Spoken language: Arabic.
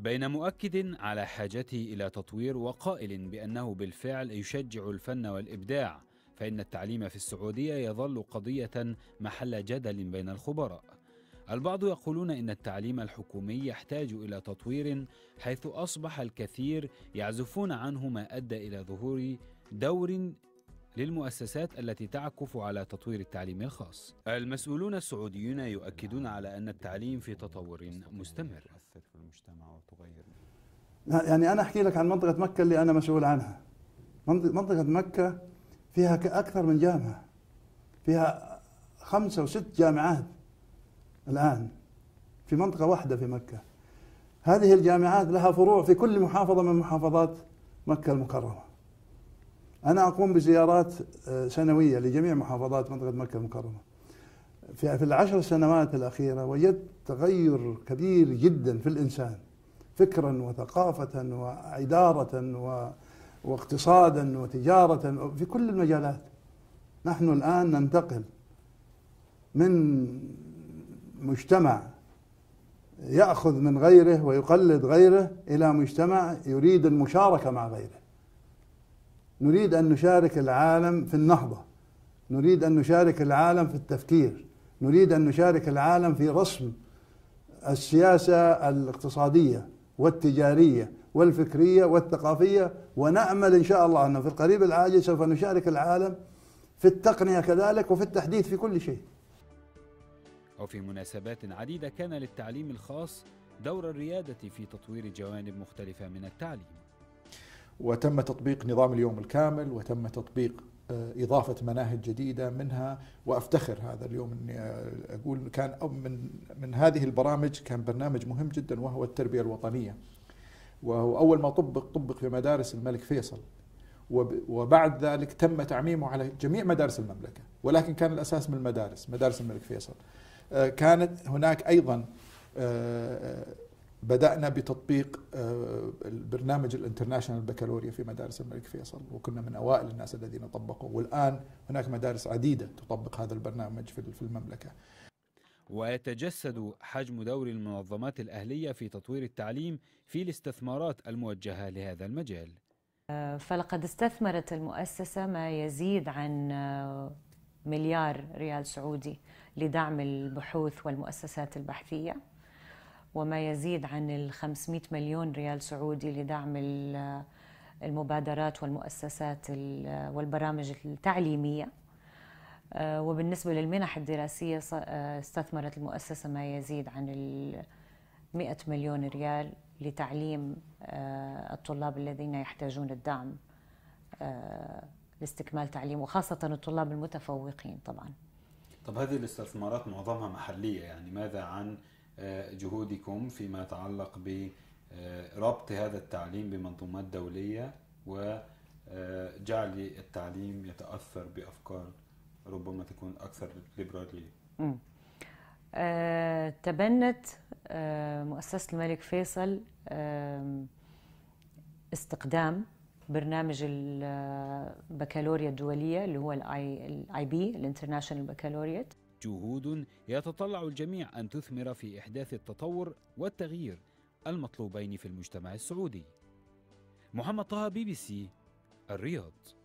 بين مؤكد على حاجته الى تطوير وقائل بانه بالفعل يشجع الفن والابداع فان التعليم في السعوديه يظل قضيه محل جدل بين الخبراء البعض يقولون ان التعليم الحكومي يحتاج الى تطوير حيث اصبح الكثير يعزفون عنه ما ادى الى ظهور دور للمؤسسات التي تعكف على تطوير التعليم الخاص. المسؤولون السعوديون يؤكدون على أن التعليم في تطور مستمر. يعني أنا أحكي لك عن منطقة مكة اللي أنا مسؤول عنها. منطقة مكة فيها أكثر من جامعة. فيها خمسة وست جامعات الآن في منطقة واحدة في مكة. هذه الجامعات لها فروع في كل محافظة من محافظات مكة المكرمة. أنا أقوم بزيارات آه، سنوية لجميع محافظات منطقة مكة المكرمة في في العشر سنوات الأخيرة وجدت تغير كبير جدا في الإنسان فكرا وثقافة وإدارة و... واقتصادا وتجارة في كل المجالات نحن الآن ننتقل من مجتمع يأخذ من غيره ويقلد غيره إلى مجتمع يريد المشاركة مع غيره نريد أن نشارك العالم في النهضة نريد أن نشارك العالم في التفكير نريد أن نشارك العالم في رسم السياسة الاقتصادية والتجارية والفكرية والثقافية ونأمل إن شاء الله أنه في القريب العاجل سوف نشارك العالم في التقنية كذلك وفي التحديث في كل شيء وفي مناسبات عديدة كان للتعليم الخاص دور الريادة في تطوير جوانب مختلفة من التعليم وتم تطبيق نظام اليوم الكامل وتم تطبيق آه، إضافة مناهج جديدة منها وأفتخر هذا اليوم أني آه، أقول كان من, من هذه البرامج كان برنامج مهم جدا وهو التربية الوطنية وهو أول ما طبق طبق في مدارس الملك فيصل وبعد ذلك تم تعميمه على جميع مدارس المملكة ولكن كان الأساس من المدارس مدارس الملك فيصل آه، كانت هناك أيضا بدأنا بتطبيق آه، البرنامج الانترناشنال بكالوريا في مدارس الملك فيصل وكنا من أوائل الناس الذين طبقوا والآن هناك مدارس عديدة تطبق هذا البرنامج في المملكة ويتجسد حجم دور المنظمات الأهلية في تطوير التعليم في الاستثمارات الموجهة لهذا المجال آه، فلقد استثمرت المؤسسة ما يزيد عن آه، مليار ريال سعودي لدعم البحوث والمؤسسات البحثية وما يزيد عن ال 500 مليون ريال سعودي لدعم المبادرات والمؤسسات والبرامج التعليميه آه، وبالنسبه للمنح الدراسيه آه، استثمرت المؤسسه ما يزيد عن ال 100 مليون ريال لتعليم آه، الطلاب الذين يحتاجون الدعم لاستكمال تعليم وخاصة الطلاب المتفوقين طبعا طب هذه الاستثمارات معظمها محلية يعني ماذا عن جهودكم فيما يتعلق بربط هذا التعليم بمنظومات دولية وجعل آه، التعليم يتأثر بأفكار ربما تكون أكثر ليبرالية آه، تبنت آه، مؤسسة الملك فيصل استقدام برنامج البكالوريا الدولية اللي هو الاي بي الانترناشونال بكالوريوس جهود يتطلع الجميع ان تثمر في احداث التطور والتغيير المطلوبين في المجتمع السعودي. محمد طه بي بي سي الرياض